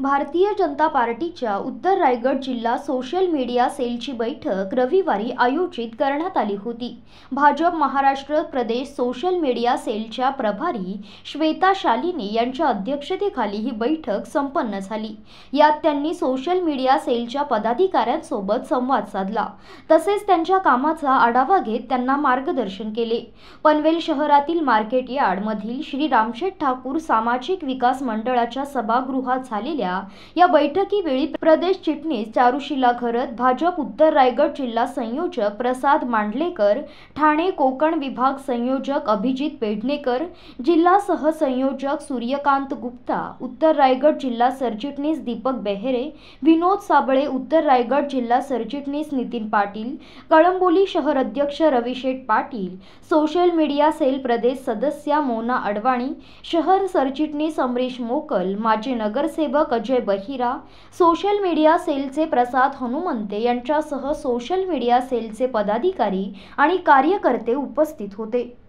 भारतीय जनता पार्टीच्या उत्तर रायगड जिल्हा सोशल मीडिया सेलची बैठक रविवारी आयोजित करण्यात आली होती भाजप महाराष्ट्र प्रदेश सोशल मीडिया सेलच्या प्रभारी श्वेता शालिनी यांच्या अध्यक्षतेखाली ही बैठक संपन्न झाली यात त्यांनी सोशल मीडिया सेलच्या पदाधिकाऱ्यांसोबत संवाद साधला तसेच त्यांच्या कामाचा आढावा घेत त्यांना मार्गदर्शन केले पनवेल शहरातील मार्केट यार्डमधील श्री रामशेठ ठाकूर सामाजिक विकास मंडळाच्या सभागृहात झालेल्या झालेल्या या बैठकीवेळी प्रदेश चिटणीस चारुशिला खरत भाजप उत्तर रायगड जिल्हा संयोजक प्रसाद मांडलेकर ठाणे कोकण विभाग संयोजक अभिजित पेडणेकर जिल्हा सहसंयोजक सूर्यकांत गुप्ता उत्तर रायगड जिल्हा सरचिटणीस दीपक बेहेरे विनोद साबळे उत्तर रायगड जिल्हा सरचिटणीस नितीन पाटील कळंबोली शहर अध्यक्ष Ravisheth Patil social media cell प्रदेश सदस्या मोना अडवाणी शहर सरचिटणीस अमरीश मोकल माजी नगरसेवक अजय बहिरा सोशल मीडिया सेलचे प्रसाद हनुमंते यांच्यासह सोशल मीडिया सेलचे पदाधिकारी आणि कार्यकर्ते उपस्थित होते